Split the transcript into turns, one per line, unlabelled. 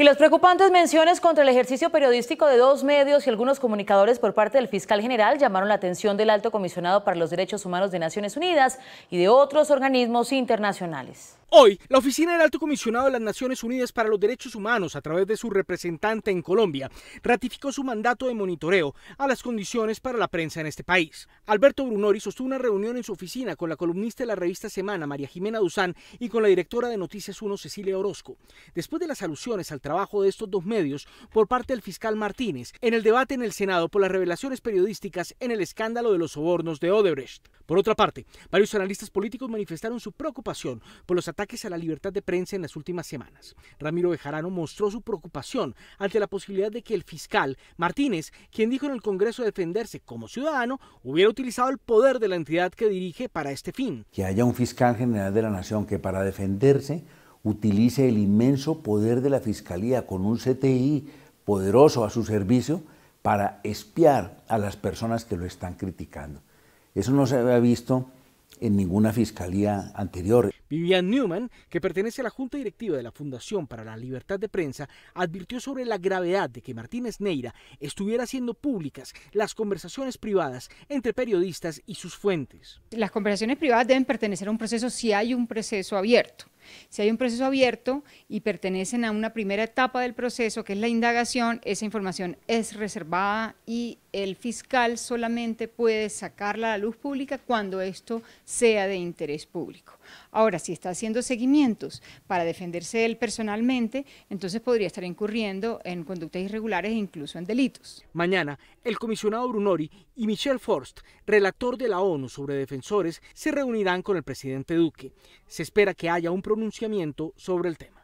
Y las preocupantes menciones contra el ejercicio periodístico de dos medios y algunos comunicadores por parte del fiscal general llamaron la atención del alto comisionado para los derechos humanos de Naciones Unidas y de otros organismos internacionales.
Hoy, la Oficina del Alto Comisionado de las Naciones Unidas para los Derechos Humanos, a través de su representante en Colombia, ratificó su mandato de monitoreo a las condiciones para la prensa en este país. Alberto Brunori sostuvo una reunión en su oficina con la columnista de la revista Semana, María Jimena Duzán, y con la directora de Noticias 1, Cecilia Orozco. Después de las alusiones al trabajo de estos dos medios por parte del fiscal Martínez en el debate en el Senado por las revelaciones periodísticas en el escándalo de los sobornos de Odebrecht. Por otra parte, varios analistas políticos manifestaron su preocupación por los ataques a la libertad de prensa en las últimas semanas. Ramiro Bejarano mostró su preocupación ante la posibilidad de que el fiscal Martínez, quien dijo en el Congreso defenderse como ciudadano, hubiera utilizado el poder de la entidad que dirige para este fin.
Que haya un fiscal general de la Nación que para defenderse utilice el inmenso poder de la Fiscalía con un CTI poderoso a su servicio para espiar a las personas que lo están criticando. Eso no se había visto en ninguna fiscalía anterior.
Vivian Newman, que pertenece a la Junta Directiva de la Fundación para la Libertad de Prensa, advirtió sobre la gravedad de que Martínez Neira estuviera haciendo públicas las
conversaciones privadas entre periodistas y sus fuentes. Las conversaciones privadas deben pertenecer a un proceso si hay un proceso abierto. Si hay un proceso abierto y pertenecen a una primera etapa del proceso, que es la indagación, esa información es reservada y el fiscal solamente puede sacarla a la luz pública cuando esto sea de interés público. Ahora, si está haciendo seguimientos para defenderse él personalmente, entonces podría estar incurriendo en conductas irregulares e incluso en delitos. Mañana, el comisionado
Brunori y Michel Forst, relator de la ONU sobre defensores, se reunirán con el presidente Duque. Se espera que haya un pronunciamiento sobre el tema.